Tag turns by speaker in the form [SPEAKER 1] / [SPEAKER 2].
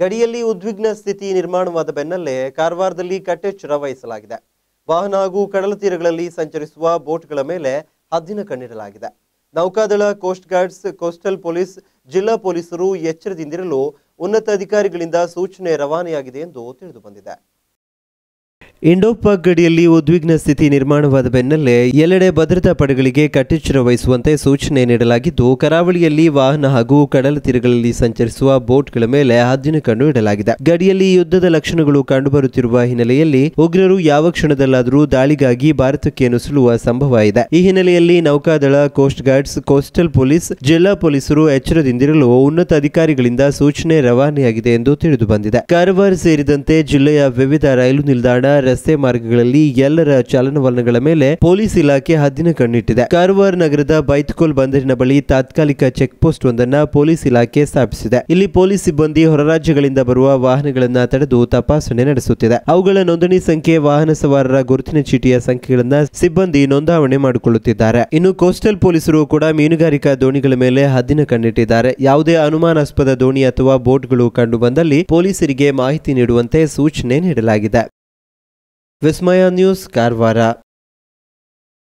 [SPEAKER 1] ಗಡಿಯಲ್ಲಿ ಉದ್ವಿಗ್ನ ಸ್ಥಿತಿ ನಿರ್ಮಾಣವಾದ ಬೆನ್ನಲ್ಲೇ ಕಾರವಾರದಲ್ಲಿ ಕಟ್ಟೆಚ್ಚರ ವಹಿಸಲಾಗಿದೆ ವಾಹನ ಹಾಗೂ ಕಡಲ ತೀರಗಳಲ್ಲಿ ಸಂಚರಿಸುವ ಬೋಟ್ಗಳ ಮೇಲೆ ಹದ್ದಿನ ಕಣ್ಣಿಡಲಾಗಿದೆ ನೌಕಾದಳ ಕೋಸ್ಟ್ ಗಾರ್ಡ್ಸ್ ಕೋಸ್ಟಲ್ ಪೊಲೀಸ್ ಜಿಲ್ಲಾ ಪೊಲೀಸರು ಎಚ್ಚರದಿಂದಿರಲು ಉನ್ನತ ಅಧಿಕಾರಿಗಳಿಂದ ಸೂಚನೆ ರವಾನೆಯಾಗಿದೆ ಎಂದು ತಿಳಿದುಬಂದಿದೆ ಇಂಡೋ ಪಾಕ್ ಗಡಿಯಲ್ಲಿ ಉದ್ವಿಗ್ನ ಸ್ಥಿತಿ ನಿರ್ಮಾಣವಾದ ಬೆನ್ನಲ್ಲೇ ಎಲ್ಲೆಡೆ ಭದ್ರತಾ ಪಡೆಗಳಿಗೆ ಕಟ್ಟೆಚ್ಚರ ವಹಿಸುವಂತೆ ಸೂಚನೆ ನೀಡಲಾಗಿದ್ದು ಕರಾವಳಿಯಲ್ಲಿ ವಾಹನ ಹಾಗೂ ಕಡಲ ತೀರಗಳಲ್ಲಿ ಸಂಚರಿಸುವ ಬೋಟ್ಗಳ ಮೇಲೆ ಹದ್ದಿನ ಕಣ್ಣು ಇಡಲಾಗಿದೆ ಗಡಿಯಲ್ಲಿ ಯುದ್ಧದ ಲಕ್ಷಣಗಳು ಕಂಡುಬರುತ್ತಿರುವ ಹಿನ್ನೆಲೆಯಲ್ಲಿ ಉಗ್ರರು ಯಾವ ಕ್ಷಣದಲ್ಲಾದರೂ ದಾಳಿಗಾಗಿ ಭಾರತಕ್ಕೆ ನುಸುಳುವ ಸಂಭವ ಇದೆ ಈ ಹಿನ್ನೆಲೆಯಲ್ಲಿ ನೌಕಾದಳ ಕೋಸ್ಟ್ ಗಾರ್ಡ್ಸ್ ಕೋಸ್ಟಲ್ ಪೊಲೀಸ್ ಜಿಲ್ಲಾ ಪೊಲೀಸರು ಎಚ್ಚರದಿಂದಿರಲು ಉನ್ನತ ಅಧಿಕಾರಿಗಳಿಂದ ಸೂಚನೆ ರವಾನೆಯಾಗಿದೆ ಎಂದು ತಿಳಿದುಬಂದಿದೆ ಕಾರವಾರ ಸೇರಿದಂತೆ ಜಿಲ್ಲೆಯ ವಿವಿಧ ರೈಲು ನಿಲ್ದಾಣ ರಸ್ತೆ ಮಾರ್ಗಗಳಲ್ಲಿ ಎಲ್ಲರ ಚಲನವಲನಗಳ ಮೇಲೆ ಪೊಲೀಸ್ ಇಲಾಖೆ ಹದ್ದಿನ ಕಣ್ಣಿಟ್ಟಿದೆ ಕಾರವಾರ ನಗರದ ಬೈತ್ಕೋಲ್ ಬಂದರಿನ ಬಳಿ ತಾತ್ಕಾಲಿಕ ಚೆಕ್ ಪೋಸ್ಟ್ ಒಂದನ್ನ ಪೊಲೀಸ್ ಇಲಾಖೆ ಸ್ಥಾಪಿಸಿದೆ ಇಲ್ಲಿ ಪೊಲೀಸ್ ಸಿಬ್ಬಂದಿ ಹೊರರಾಜ್ಯಗಳಿಂದ ಬರುವ ವಾಹನಗಳನ್ನ ತಡೆದು ತಪಾಸಣೆ ನಡೆಸುತ್ತಿದೆ ಅವುಗಳ ನೋಂದಣಿ ಸಂಖ್ಯೆ ವಾಹನ ಸವಾರರ ಗುರುತಿನ ಚೀಟಿಯ ಸಂಖ್ಯೆಗಳನ್ನ ಸಿಬ್ಬಂದಿ ನೋಂದಾವಣೆ ಮಾಡಿಕೊಳ್ಳುತ್ತಿದ್ದಾರೆ ಇನ್ನು ಕೋಸ್ಟಲ್ ಪೊಲೀಸರು ಕೂಡ ಮೀನುಗಾರಿಕಾ ದೋಣಿಗಳ ಮೇಲೆ ಹದ್ದಿನ ಕಣ್ಣಿಟ್ಟಿದ್ದಾರೆ ಯಾವುದೇ ಅನುಮಾನಾಸ್ಪದ ದೋಣಿ ಅಥವಾ ಬೋಟ್ಗಳು ಕಂಡುಬಂದಲ್ಲಿ ಪೊಲೀಸರಿಗೆ ಮಾಹಿತಿ ನೀಡುವಂತೆ ಸೂಚನೆ ನೀಡಲಾಗಿದೆ ವಿಸ್ಮಯ ನ್ಯೂಸ್ ಕಾರವಾರ